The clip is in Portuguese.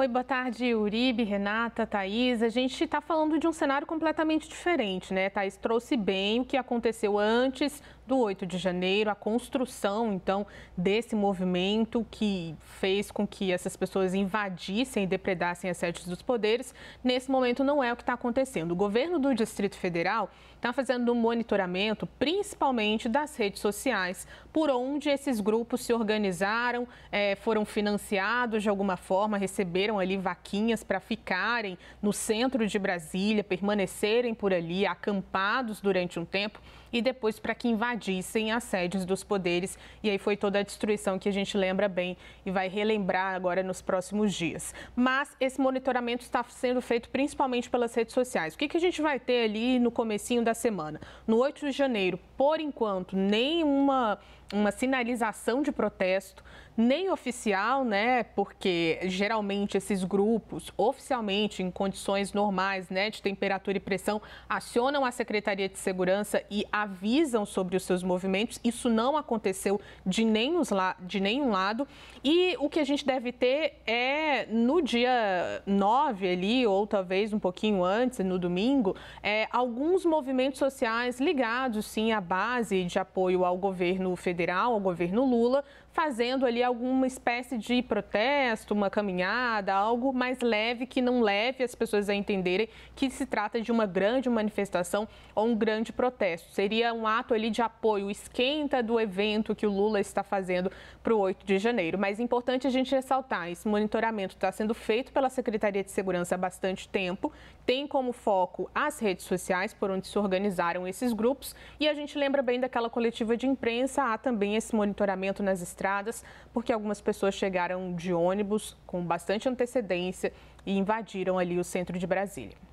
Oi, boa tarde, Uribe, Renata, Thaís. A gente está falando de um cenário completamente diferente, né? Thaís trouxe bem o que aconteceu antes do 8 de janeiro, a construção, então, desse movimento que fez com que essas pessoas invadissem e depredassem as sedes dos poderes. Nesse momento, não é o que está acontecendo. O governo do Distrito Federal está fazendo um monitoramento, principalmente das redes sociais, por onde esses grupos se organizaram, eh, foram financiados de alguma forma, receberam ali vaquinhas para ficarem no centro de Brasília, permanecerem por ali, acampados durante um tempo e depois para que invadissem as sedes dos poderes. E aí foi toda a destruição que a gente lembra bem e vai relembrar agora nos próximos dias. Mas esse monitoramento está sendo feito principalmente pelas redes sociais. O que, que a gente vai ter ali no comecinho da semana? No 8 de janeiro, por enquanto, nenhuma uma sinalização de protesto, nem oficial, né? Porque geralmente esses grupos, oficialmente, em condições normais, né, de temperatura e pressão, acionam a Secretaria de Segurança e a avisam sobre os seus movimentos. Isso não aconteceu de nenhum, de nenhum lado. E o que a gente deve ter é, no dia 9 ali, ou talvez um pouquinho antes, no domingo, é, alguns movimentos sociais ligados, sim, à base de apoio ao governo federal, ao governo Lula, fazendo ali alguma espécie de protesto, uma caminhada, algo mais leve que não leve as pessoas a entenderem que se trata de uma grande manifestação ou um grande protesto. Seria seria um ato ali de apoio, esquenta do evento que o Lula está fazendo para o 8 de janeiro. Mas é importante a gente ressaltar, esse monitoramento está sendo feito pela Secretaria de Segurança há bastante tempo, tem como foco as redes sociais por onde se organizaram esses grupos e a gente lembra bem daquela coletiva de imprensa, há também esse monitoramento nas estradas, porque algumas pessoas chegaram de ônibus com bastante antecedência e invadiram ali o centro de Brasília.